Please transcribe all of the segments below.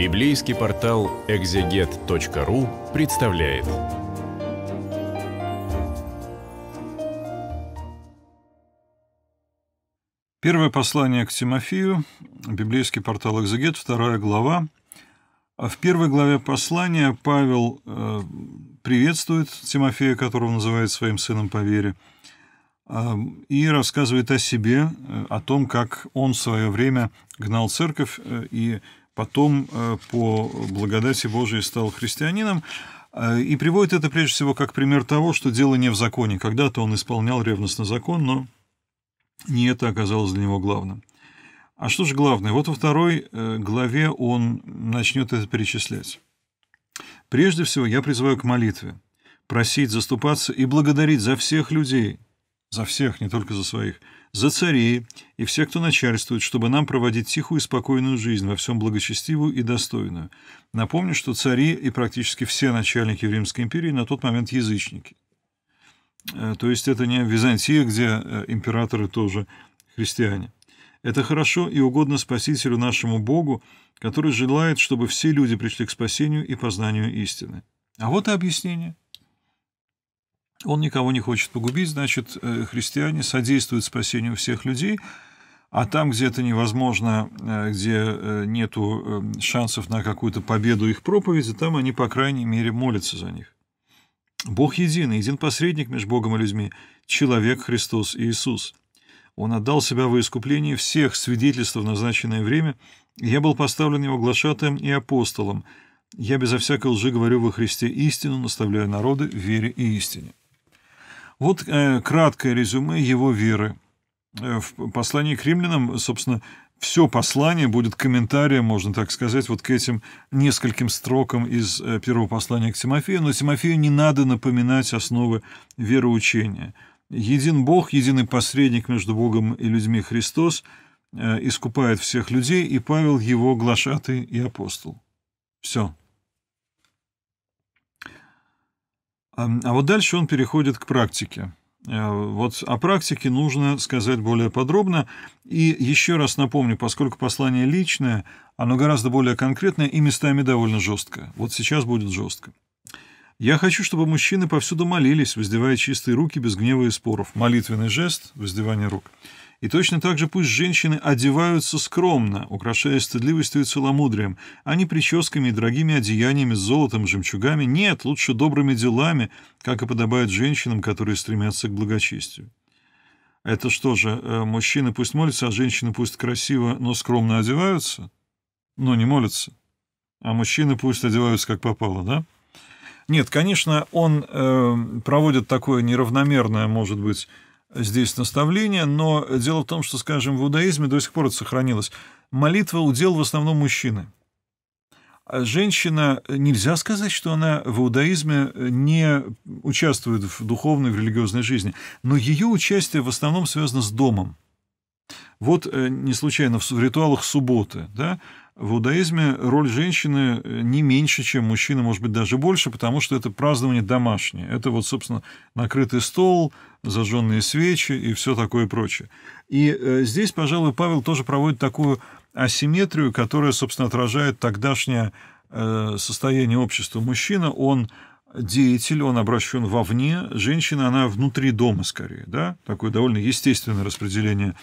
Библейский портал экзегет.ру представляет. Первое послание к Тимофею, библейский портал «Экзегет», вторая глава. А в первой главе послания Павел э, приветствует Тимофея, которого называет своим сыном по вере, э, и рассказывает о себе, э, о том, как он в свое время гнал церковь и потом э, по благодати Божией стал христианином. Э, и приводит это прежде всего как пример того, что дело не в законе. Когда-то он исполнял ревностно закон, но не это оказалось для него главным. А что же главное? Вот во второй э, главе он начнет это перечислять. Прежде всего, я призываю к молитве, просить, заступаться и благодарить за всех людей, за всех, не только за своих – за царей и все, кто начальствует, чтобы нам проводить тихую и спокойную жизнь, во всем благочестивую и достойную. Напомню, что цари и практически все начальники в Римской империи на тот момент язычники. Э, то есть это не Византия, где э, императоры тоже христиане. Это хорошо и угодно Спасителю нашему Богу, который желает, чтобы все люди пришли к спасению и познанию истины. А вот и объяснение. Он никого не хочет погубить, значит, э, христиане содействуют спасению всех людей, а там, где это невозможно, э, где э, нет шансов на какую-то победу их проповеди, там они, по крайней мере, молятся за них. Бог единый, един посредник между Богом и людьми, человек Христос Иисус. Он отдал себя во искупление всех свидетельств в назначенное время, я был поставлен его глашатаем и апостолом. Я безо всякой лжи говорю во Христе истину, наставляю народы в вере и истине. Вот э, краткое резюме его веры. Э, в послании к римлянам, собственно, все послание будет комментарием, можно так сказать, вот к этим нескольким строкам из э, первого послания к Тимофею. Но Тимофею не надо напоминать основы вероучения. Един Бог, единый посредник между Богом и людьми Христос, э, искупает всех людей, и Павел его глашатый и апостол. Все. А вот дальше он переходит к практике. Э, вот о практике нужно сказать более подробно. И еще раз напомню, поскольку послание личное, оно гораздо более конкретное и местами довольно жесткое. Вот сейчас будет жестко. Я хочу, чтобы мужчины повсюду молились, воздевая чистые руки без гнева и споров. Молитвенный жест, воздевание рук. И точно так же пусть женщины одеваются скромно, украшая стыдливостью и целомудрием, а не прическами и дорогими одеяниями с золотом, жемчугами. Нет, лучше добрыми делами, как и подобает женщинам, которые стремятся к благочестию. Это что же, э, мужчины пусть молятся, а женщины пусть красиво, но скромно одеваются? Но не молятся. А мужчины пусть одеваются как попало, да? Нет, конечно, он э, проводит такое неравномерное, может быть, здесь наставление, но дело в том, что, скажем, в иудаизме до сих пор это сохранилось. Молитва удел в основном мужчины. А женщина, нельзя сказать, что она в иудаизме не участвует в духовной, в религиозной жизни, но ее участие в основном связано с домом. Вот э, не случайно в ритуалах субботы, да, в иудаизме роль женщины э, не меньше, чем мужчина, может быть, даже больше, потому что это празднование домашнее. Это вот, собственно, накрытый стол, зажженные свечи и все такое прочее. И э, здесь, пожалуй, Павел тоже проводит такую асимметрию, которая, собственно, отражает тогдашнее э, состояние общества. Мужчина, он деятель, он обращен вовне, женщина, она внутри дома скорее, да, такое довольно естественное распределение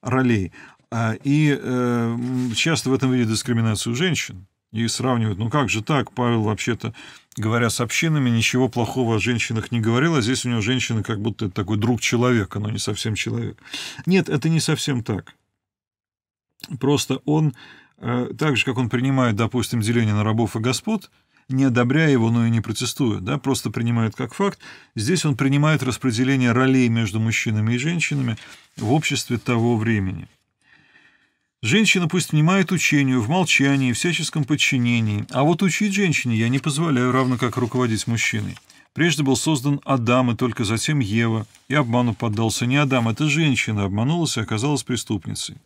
ролей. А, и э, часто в этом виде дискриминацию женщин. И сравнивают, ну как же так, Павел вообще-то, говоря с общинами, ничего плохого о женщинах не говорил, а здесь у него женщина как будто такой друг человека, но не совсем человек. Нет, это не совсем так. Просто он, э, так же, как он принимает, допустим, деление на рабов и господ, не одобряя его, но и не протестуя, да, просто принимает как факт. Здесь он принимает распределение ролей между мужчинами и женщинами в обществе того времени – Женщина пусть внимает учению в молчании, в всяческом подчинении, а вот учить женщине я не позволяю, равно как руководить мужчиной. Прежде был создан Адам, и только затем Ева, и обману поддался не Адам, это женщина обманулась и оказалась преступницей.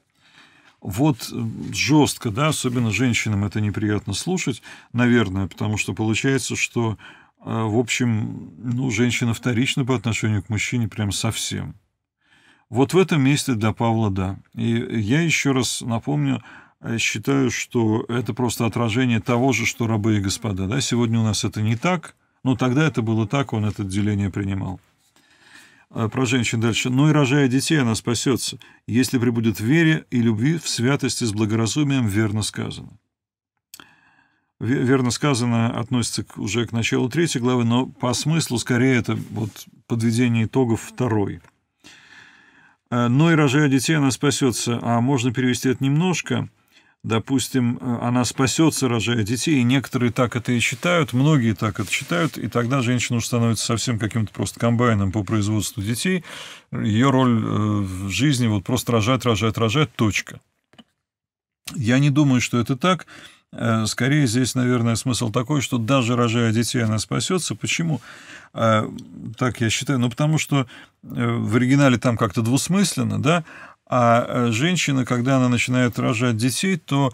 Вот э, жестко, да, особенно женщинам это неприятно слушать, наверное, потому что получается, что, э, в общем, ну, женщина вторична по отношению к мужчине прям совсем. Вот в этом месте для Павла да. И я еще раз напомню, э, считаю, что это просто отражение того же, что рабы и господа. Да? Сегодня у нас это не так, но тогда это было так, он это деление принимал. Э, про женщин дальше. «Но «Ну и рожая детей, она спасется, если прибудет в вере и любви, в святости с благоразумием, верно сказано». Верно сказано относится уже к началу третьей главы, но по смыслу скорее это вот подведение итогов второй – Э, но «Ну и рожая детей, она спасется. А можно перевести это немножко. Допустим, э, она спасется, рожая детей, и некоторые так это и считают, многие так это считают, и тогда женщина уже становится совсем каким-то просто комбайном по производству детей. Ее роль э, в жизни вот просто рожать, рожать, рожать, точка. Я не думаю, что это так. Э, скорее здесь, наверное, смысл такой, что даже рожая детей, она спасется. Почему? А, так я считаю. Ну, потому что э, в оригинале там как-то двусмысленно, да, а э, женщина, когда она начинает рожать детей, то,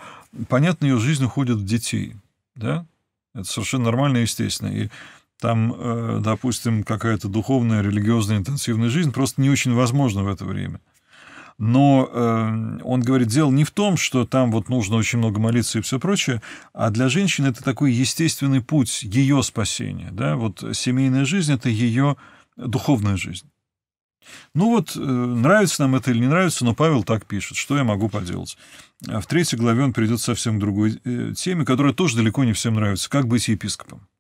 понятно, ее жизнь уходит в детей, да? Это совершенно нормально и естественно. И там, допустим, какая-то духовная, религиозная, интенсивная жизнь просто не очень возможна в это время – но э, он говорит, дело не в том, что там вот нужно очень много молиться и все прочее, а для женщины это такой естественный путь ее спасения, да, вот семейная жизнь – это ее духовная жизнь. Ну вот, э, нравится нам это или не нравится, но Павел так пишет, что я могу поделать. А в третьей главе он придет совсем к другой э, теме, которая тоже далеко не всем нравится, как быть епископом.